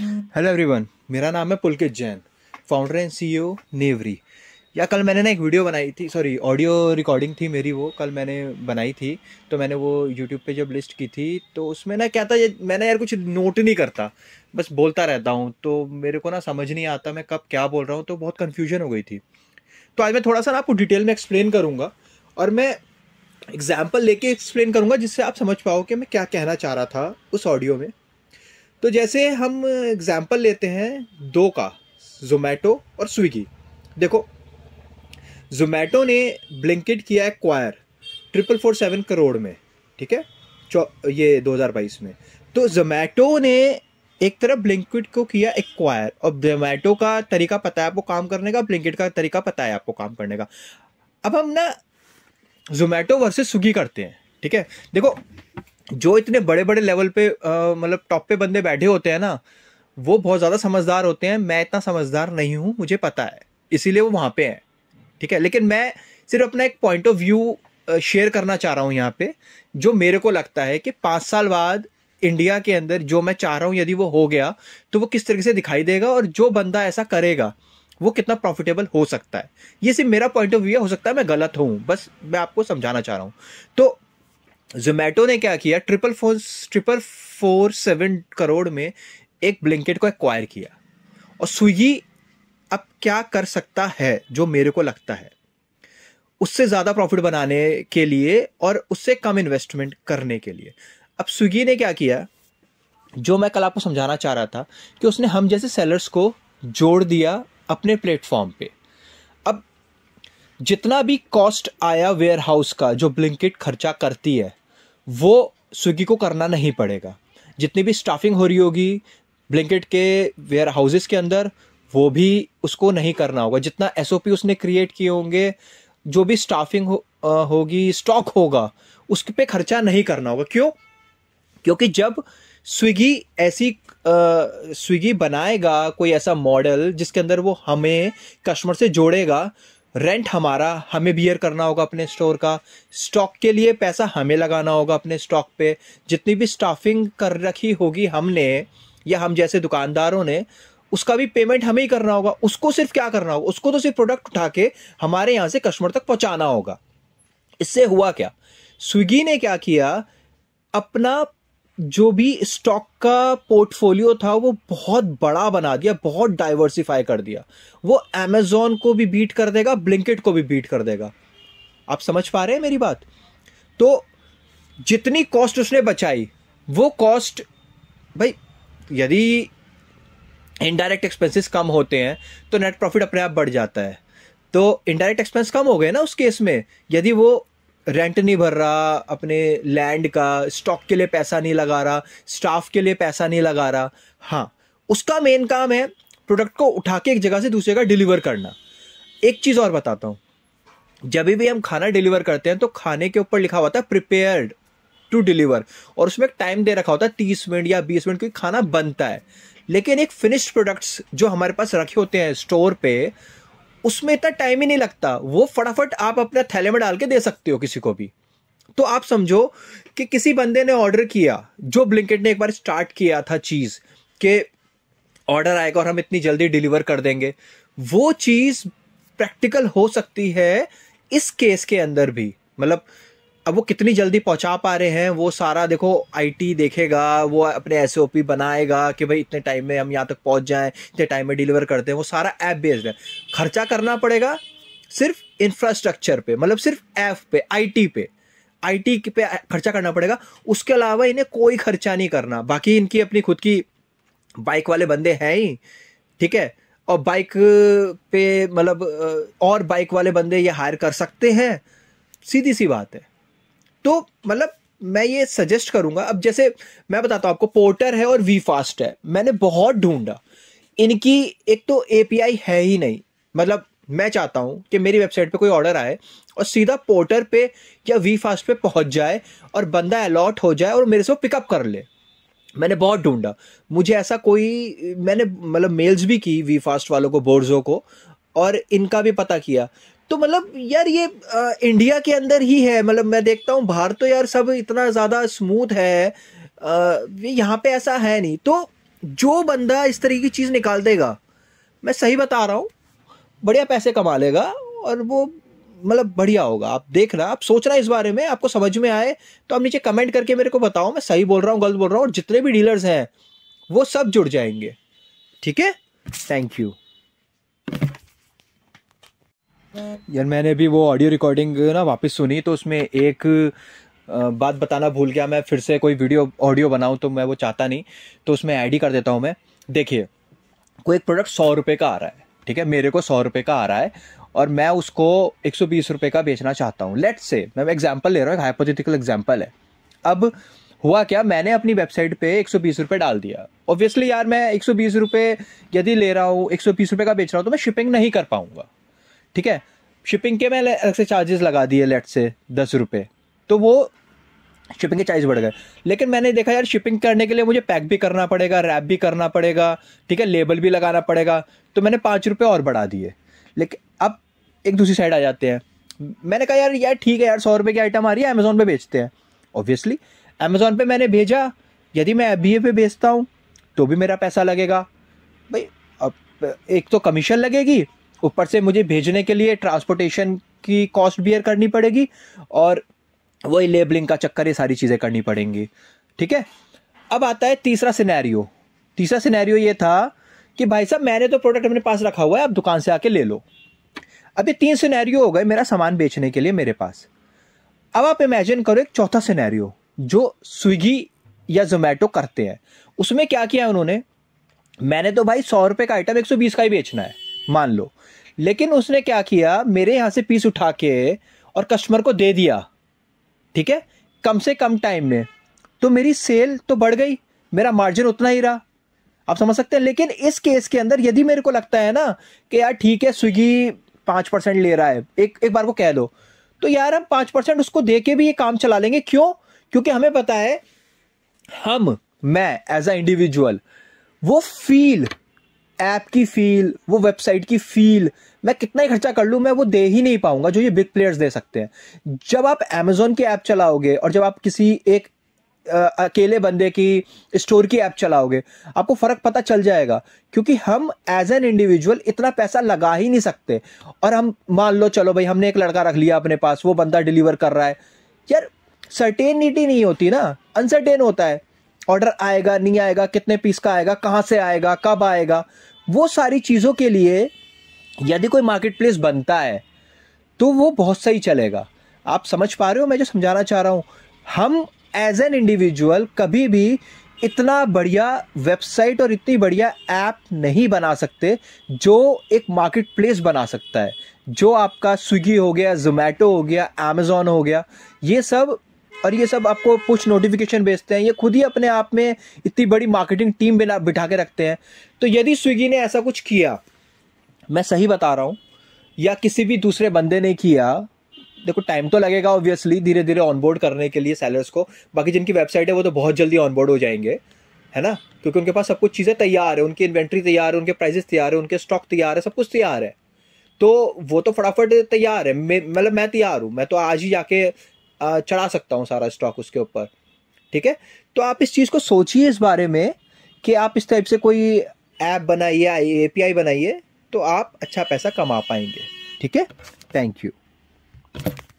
hello everyone मेरा नाम है Pulkit Jain founder and CEO नेवरी या कल मैंने ना एक वीडियो बनाई थी सॉरी ऑडियो रिकॉर्डिंग थी मेरी वो कल मैंने बनाई थी तो मैंने वो यूट्यूब पे जब लिस्ट की थी तो उसमें ना क्या था ये मैंने यार कुछ नोट नहीं करता बस बोलता रहता हूँ तो मेरे को ना समझ नहीं आता मैं कब क्या बोल रहा हूँ तो बहुत कन्फ्यूजन हो गई थी तो आज मैं थोड़ा सा ना आपको डिटेल में एक्सप्लेन करूँगा और मैं एग्जाम्पल लेके एक्सप्लेन करूँगा जिससे आप समझ पाओ कि मैं क्या कहना चाह रहा था उस ऑडियो में तो जैसे हम एग्ज़ाम्पल लेते हैं दो का जोमेटो और स्विगी देखो जोमेटो ने ब्लिंकिट किया है acquire triple four seven crore में ठीक है ये दो हजार बाईस में तो जोमेटो ने एक तरफ ब्लिंकिट को किया एक्वायर और जोमेटो का तरीका पता है आपको काम करने का ब्लिंकिट का तरीका पता है आपको काम करने का अब हम ना जोमेटो वर्सेस स्विगी करते हैं ठीक है देखो जो इतने बड़े बड़े लेवल पे मतलब टॉप पे बंदे बैठे होते हैं ना वो बहुत ज़्यादा समझदार होते हैं मैं इतना समझदार नहीं हूँ मुझे पता है इसीलिए वो वहाँ पे हैं ठीक है लेकिन मैं सिर्फ अपना एक पॉइंट ऑफ व्यू शेयर करना चाह रहा हूँ यहाँ पे जो मेरे को लगता है कि पाँच साल बाद इंडिया के अंदर जो मैं चाह रहा हूँ यदि वो हो गया तो वो किस तरीके से दिखाई देगा और जो बंदा ऐसा करेगा वो कितना प्रॉफिटेबल हो सकता है ये सिर्फ मेरा पॉइंट ऑफ व्यू हो सकता है मैं गलत हूँ बस मैं आपको समझाना चाह रहा हूँ तो जोमेटो ने क्या किया triple four triple four seven crore में एक ब्लिंकेट को एक्वायर किया और स्विगी अब क्या कर सकता है जो मेरे को लगता है उससे ज़्यादा प्रॉफिट बनाने के लिए और उससे कम इन्वेस्टमेंट करने के लिए अब स्विगी ने क्या किया जो मैं कल आपको समझाना चाह रहा था कि उसने हम जैसे सेलर्स को जोड़ दिया अपने प्लेटफॉर्म पे अब जितना भी कॉस्ट आया वेयर हाउस का जो ब्लिंकिट खर्चा करती है वो स्विगी को करना नहीं पड़ेगा जितनी भी स्टाफिंग हो रही होगी ब्लिंकेट के वेयर हाउसेस के अंदर वो भी उसको नहीं करना होगा जितना एस उसने क्रिएट किए होंगे जो भी स्टाफिंग हो, होगी स्टॉक होगा उस पर खर्चा नहीं करना होगा क्यों क्योंकि जब स्विगी ऐसी स्विगी बनाएगा कोई ऐसा मॉडल जिसके अंदर वो हमें कस्टमर से जोड़ेगा रेंट हमारा हमें बियर करना होगा अपने स्टोर का स्टॉक के लिए पैसा हमें लगाना होगा अपने स्टॉक पे जितनी भी स्टाफिंग कर रखी होगी हमने या हम जैसे दुकानदारों ने उसका भी पेमेंट हमें ही करना होगा उसको सिर्फ क्या करना होगा उसको तो सिर्फ प्रोडक्ट उठा के हमारे यहाँ से कस्टमर तक पहुँचाना होगा इससे हुआ क्या स्विगी ने क्या किया अपना जो भी स्टॉक का पोर्टफोलियो था वो बहुत बड़ा बना दिया बहुत डाइवर्सिफाई कर दिया वो अमेजोन को भी बीट कर देगा ब्लिंकिट को भी बीट कर देगा आप समझ पा रहे हैं मेरी बात तो जितनी कॉस्ट उसने बचाई वो कॉस्ट भाई यदि इनडायरेक्ट एक्सपेंसेस कम होते हैं तो नेट प्रॉफिट अपने आप बढ़ जाता है तो इनडायरेक्ट एक्सपेंस कम हो गए ना उस केस में यदि वो रेंट नहीं भर रहा अपने लैंड का स्टॉक के लिए पैसा नहीं लगा रहा स्टाफ के लिए पैसा नहीं लगा रहा हाँ उसका मेन काम है प्रोडक्ट को उठा के एक जगह से दूसरे का डिलीवर करना एक चीज़ और बताता हूँ जब भी हम खाना डिलीवर करते हैं तो खाने के ऊपर लिखा हुआ था प्रिपेयर्ड टू डिलीवर और उसमें एक टाइम दे रखा होता है तीस मिनट या बीस मिनट क्योंकि खाना बनता है लेकिन एक फिनिश्ड प्रोडक्ट्स जो हमारे पास रखे होते हैं स्टोर पे उसमें इतना टाइम ही नहीं लगता वो फटाफट आप अपना थैले में डाल के दे सकते हो किसी को भी तो आप समझो कि किसी बंदे ने ऑर्डर किया जो ब्लिंकेट ने एक बार स्टार्ट किया था चीज़ के ऑर्डर आएगा और हम इतनी जल्दी डिलीवर कर देंगे वो चीज़ प्रैक्टिकल हो सकती है इस केस के अंदर भी मतलब अब वो कितनी जल्दी पहुंचा पा रहे हैं वो सारा देखो आईटी देखेगा वो अपने एस बनाएगा कि भाई इतने टाइम में हम यहाँ तक पहुँच जाएं इतने टाइम में डिलीवर करते हैं वो सारा ऐप बेस्ड है खर्चा करना पड़ेगा सिर्फ इंफ्रास्ट्रक्चर पे मतलब सिर्फ ऐप पे आईटी पे आईटी पे खर्चा करना पड़ेगा उसके अलावा इन्हें कोई खर्चा नहीं करना बाकी इनकी अपनी खुद की बाइक वाले बंदे हैं ही ठीक है और बाइक पे मतलब और बाइक वाले बंदे ये हायर कर सकते हैं सीधी सी बात है तो मतलब मैं ये सजेस्ट करूंगा अब जैसे मैं बताता हूँ आपको पोर्टर है और वी फास्ट है मैंने बहुत ढूंढा इनकी एक तो ए है ही नहीं मतलब मैं चाहता हूँ कि मेरी वेबसाइट पे कोई ऑर्डर आए और सीधा पोर्टर पे या वी फास्ट पे पहुँच जाए और बंदा अलॉट हो जाए और मेरे से वो पिकअप कर ले मैंने बहुत ढूंढा मुझे ऐसा कोई मैंने मतलब मेल्स भी की वी फास्ट वालों को बोर्डो को और इनका भी पता किया तो मतलब यार ये आ, इंडिया के अंदर ही है मतलब मैं देखता हूँ बाहर तो यार सब इतना ज़्यादा स्मूथ है आ, यहाँ पे ऐसा है नहीं तो जो बंदा इस तरह की चीज़ निकाल देगा मैं सही बता रहा हूँ बढ़िया पैसे कमा लेगा और वो मतलब बढ़िया होगा आप देख रहा आप सोच सोचना इस बारे में आपको समझ में आए तो आप नीचे कमेंट करके मेरे को बताओ मैं सही बोल रहा हूँ गलत बोल रहा हूँ और जितने भी डीलर्स हैं वो सब जुड़ जाएंगे ठीक है थैंक यू यार मैंने भी वो ऑडियो रिकॉर्डिंग ना वापस सुनी तो उसमें एक बात बताना भूल गया मैं फिर से कोई वीडियो ऑडियो बनाऊँ तो मैं वो चाहता नहीं तो उसमें ऐड ही कर देता हूँ मैं देखिए कोई एक प्रोडक्ट सौ रुपये का आ रहा है ठीक है मेरे को सौ रुपये का आ रहा है और मैं उसको एक सौ बीस रुपये का बेचना चाहता हूँ लेट से मैं एग्जाम्पल ले रहा हूँ हाइपोथेटिकल एग्जाम्पल है अब हुआ क्या मैंने अपनी वेबसाइट पे एक सौ बीस रुपये डाल दिया ऑब्वियसली यार मैं एक सौ बीस रुपये यदि ले रहा हूँ एक सौ बीस रुपये का बेच रहा हूँ तो मैं शिपिंग नहीं कर पाऊँगा ठीक है शिपिंग के मैंने अलग से चार्जेस लगा दिए लेट से दस रुपये तो वो शिपिंग के चार्ज बढ़ गए लेकिन मैंने देखा यार शिपिंग करने के लिए मुझे पैक भी करना पड़ेगा रैप भी करना पड़ेगा ठीक है लेबल भी लगाना पड़ेगा तो मैंने पाँच रुपये और बढ़ा दिए लेकिन अब एक दूसरी साइड आ जाते हैं मैंने कहा यार यार ठीक है यार सौ रुपये की आइटम आ रही है अमेज़ोन पर बेचते हैं ऑब्वियसली अमेज़ोन पर मैंने भेजा यदि मैं एफ पे बेचता हूँ तो भी मेरा पैसा लगेगा भाई अब एक तो कमीशन लगेगी ऊपर से मुझे भेजने के लिए ट्रांसपोर्टेशन की कॉस्ट बियर करनी पड़ेगी और वही लेबलिंग का चक्कर ये सारी चीज़ें करनी पड़ेंगी ठीक है अब आता है तीसरा सिनेरियो तीसरा सिनेरियो ये था कि भाई साहब मैंने तो प्रोडक्ट अपने पास रखा हुआ है आप दुकान से आके ले लो अब ये तीन सिनेरियो हो गए मेरा सामान बेचने के लिए मेरे पास अब आप इमेजिन करो एक चौथा सिनेरियो जो स्विगी या जोमेटो करते हैं उसमें क्या किया उन्होंने मैंने तो भाई सौ रुपये का आइटम एक सौ बीस का ही बेचना है मान लो लेकिन उसने क्या किया मेरे यहां से पीस उठा के और कस्टमर को दे दिया ठीक है कम से कम टाइम में तो मेरी सेल तो बढ़ गई मेरा मार्जिन उतना ही रहा आप समझ सकते हैं लेकिन इस केस के अंदर यदि मेरे को लगता है ना कि यार ठीक है स्विगी पांच परसेंट ले रहा है एक एक बार को कह दो तो यार हम पांच परसेंट उसको दे के भी ये काम चला लेंगे क्यों क्योंकि हमें पता है हम मैं एज अ इंडिविजुअल वो फील ऐप की फील वो वेबसाइट की फील मैं कितना ही खर्चा कर लूँ मैं वो दे ही नहीं पाऊंगा जो ये बिग प्लेयर्स दे सकते हैं जब आप अमेजोन की ऐप चलाओगे और जब आप किसी एक आ, अकेले बंदे की स्टोर की ऐप चलाओगे आपको फर्क पता चल जाएगा क्योंकि हम एज एन इंडिविजुअल इतना पैसा लगा ही नहीं सकते और हम मान लो चलो भाई हमने एक लड़का रख लिया अपने पास वो बंदा डिलीवर कर रहा है यार सर्टेनिटी नहीं होती ना अनसर्टेन होता है ऑर्डर आएगा नहीं आएगा कितने पीस का आएगा कहाँ से आएगा कब आएगा वो सारी चीज़ों के लिए यदि कोई मार्केट प्लेस बनता है तो वो बहुत सही चलेगा आप समझ पा रहे हो मैं जो समझाना चाह रहा हूँ हम एज एन इंडिविजुअल कभी भी इतना बढ़िया वेबसाइट और इतनी बढ़िया ऐप नहीं बना सकते जो एक मार्केट प्लेस बना सकता है जो आपका स्विगी हो गया जोमेटो हो गया अमेज़ोन हो गया ये सब और ये सब आपको पुश नोटिफिकेशन भेजते हैं ये खुद ही अपने आप में इतनी बड़ी मार्केटिंग टीम बिना बिठा के रखते हैं तो यदि स्विगी ने ऐसा कुछ किया मैं सही बता रहा हूँ या किसी भी दूसरे बंदे ने किया देखो टाइम तो लगेगा ऑब्वियसली धीरे धीरे ऑनबोर्ड करने के लिए सैलर्स को बाकी जिनकी वेबसाइट है वो तो बहुत जल्दी ऑनबोर्ड हो जाएंगे है ना क्योंकि उनके पास सब कुछ चीज़ें तैयार है उनकी इन्वेंट्री तैयार है उनके प्राइजेस तैयार है उनके स्टॉक तैयार है सब कुछ तैयार है तो वो तो फटाफट तैयार है मतलब मैं तैयार हूँ मैं तो आज ही जाके चढ़ा सकता हूँ सारा स्टॉक उसके ऊपर ठीक है तो आप इस चीज़ को सोचिए इस बारे में कि आप इस टाइप से कोई ऐप बनाइए ए पी बनाइए तो आप अच्छा पैसा कमा पाएंगे ठीक है थैंक यू